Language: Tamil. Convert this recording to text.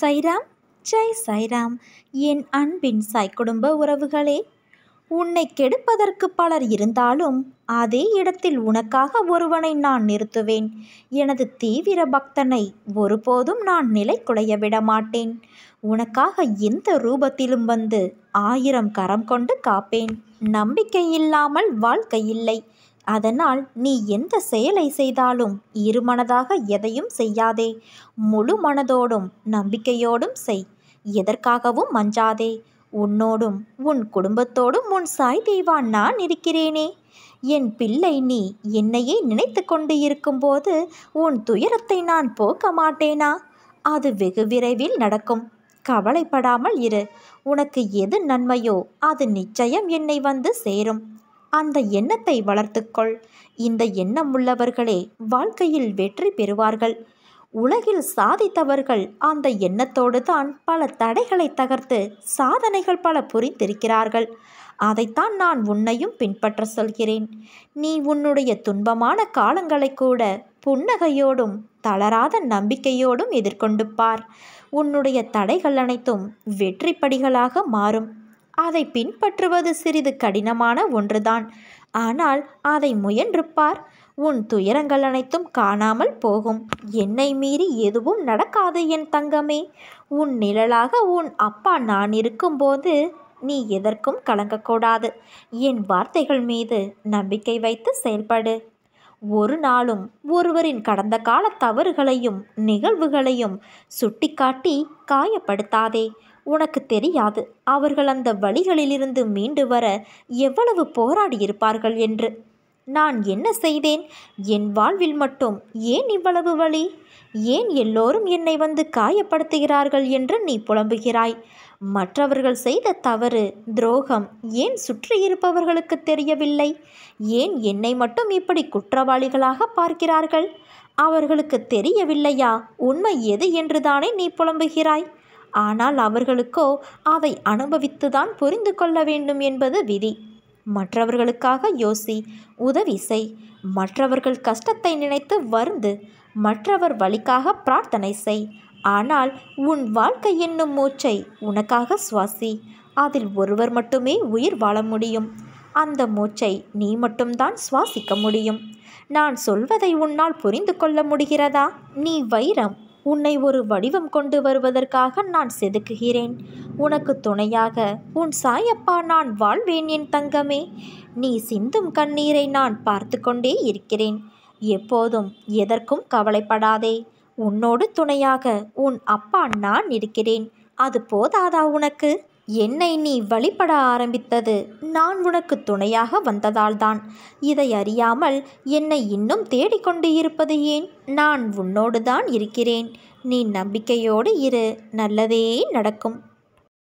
சைராம் ஜெய் சைராம் என் அன்பின் சாய் குடும்ப உறவுகளே உன்னை கெடுப்பதற்கு பலர் இருந்தாலும் அதே இடத்தில் உனக்காக ஒருவனை நான் நிறுத்துவேன் எனது தீவிர பக்தனை ஒருபோதும் நான் நிலை குலைய விட மாட்டேன் உனக்காக எந்த ரூபத்திலும் வந்து ஆயிரம் கரம் கொண்டு காப்பேன் நம்பிக்கை இல்லாமல் வாழ்க்கை இல்லை அதனால் நீ எந்த செயலை செய்தாலும் இருமனதாக எதையும் செய்யாதே முழு மனதோடும் நம்பிக்கையோடும் செய் எதற்காகவும் மஞ்சாதே உன்னோடும் உன் குடும்பத்தோடும் உன் சாய் தெய்வா நான் இருக்கிறேனே என் பிள்ளை நீ என்னையே நினைத்து கொண்டு இருக்கும்போது உன் துயரத்தை நான் போக்க மாட்டேனா அது வெகு விரைவில் நடக்கும் கவலைப்படாமல் இரு உனக்கு எது நன்மையோ அது நிச்சயம் என்னை வந்து சேரும் அந்த எண்ணத்தை வளர்த்துக்கொள் இந்த எண்ணம் உள்ளவர்களே வாழ்க்கையில் வெற்றி பெறுவார்கள் உலகில் சாதித்தவர்கள் அந்த எண்ணத்தோடு தான் பல தடைகளை தகர்த்து சாதனைகள் பல புரிந்திருக்கிறார்கள் அதைத்தான் நான் உன்னையும் பின்பற்ற சொல்கிறேன் நீ உன்னுடைய துன்பமான காலங்களை கூட புன்னகையோடும் தளராத நம்பிக்கையோடும் எதிர்கொண்டு பார் உன்னுடைய தடைகள் அனைத்தும் வெற்றி படிகளாக மாறும் அதை பின்பற்றுவது சிறிது கடினமான ஒன்றுதான் ஆனால் அதை முயன்றுப்பார் உன் துயரங்கள் அனைத்தும் காணாமல் போகும் என்னை மீறி எதுவும் நடக்காது என் தங்கமே உன் நிழலாக உன் அப்பா நான் இருக்கும்போது நீ எதற்கும் கலங்கக்கூடாது என் வார்த்தைகள் மீது நம்பிக்கை வைத்து செயல்படு ஒரு நாளும் ஒருவரின் கடந்த கால தவறுகளையும் நிகழ்வுகளையும் சுட்டிக்காட்டி காயப்படுத்தாதே உனக்கு தெரியாது அவர்கள் அந்த வழிகளிலிருந்து மீண்டு வர எவ்வளவு போராடியிருப்பார்கள் என்று நான் என்ன செய்தேன் என் வாழ்வில் மட்டும் ஏன் இவ்வளவு வழி ஏன் எல்லோரும் என்னை வந்து காயப்படுத்துகிறார்கள் என்று நீ புலம்புகிறாய் மற்றவர்கள் செய்த தவறு துரோகம் ஏன் சுற்றியிருப்பவர்களுக்கு தெரியவில்லை ஏன் என்னை மட்டும் இப்படி குற்றவாளிகளாக பார்க்கிறார்கள் அவர்களுக்கு தெரியவில்லையா உண்மை எது என்றுதானே நீ புலம்புகிறாய் ஆனால் அவர்களுக்கோ அவை அனுபவித்துதான் புரிந்து கொள்ள வேண்டும் என்பது விதி மற்றவர்களுக்காக யோசி உதவி செய் மற்றவர்கள் கஷ்டத்தை நினைத்து வருந்து மற்றவர் வழிக்காக பிரார்த்தனை செய் ஆனால் உன் வாழ்க்கை என்னும் மூச்சை உனக்காக சுவாசி அதில் ஒருவர் மட்டுமே உயிர் வாழ முடியும் அந்த மூச்சை நீ மட்டும்தான் சுவாசிக்க முடியும் நான் சொல்வதை உன்னால் புரிந்து கொள்ள முடிகிறதா நீ வைரம் உன்னை ஒரு வடிவம் கொண்டு வருவதற்காக நான் செதுக்குகிறேன் உனக்கு துணையாக உன் சாயப்பா நான் வாழ்வேன் என் தங்கமே நீ சிந்தும் கண்ணீரை நான் பார்த்து கொண்டே இருக்கிறேன் எப்போதும் எதற்கும் கவலைப்படாதே உன்னோடு துணையாக உன் அப்பா நான் இருக்கிறேன் அது போதாதா உனக்கு என்னை நீ வழிபட ஆரம்பித்தது நான் உனக்கு துணையாக வந்ததால்தான் இதை அறியாமல் என்னை இன்னும் தேடிக்கொண்டு இருப்பது ஏன் நான் உன்னோடு தான் இருக்கிறேன் நீ நம்பிக்கையோடு இரு நல்லதே நடக்கும்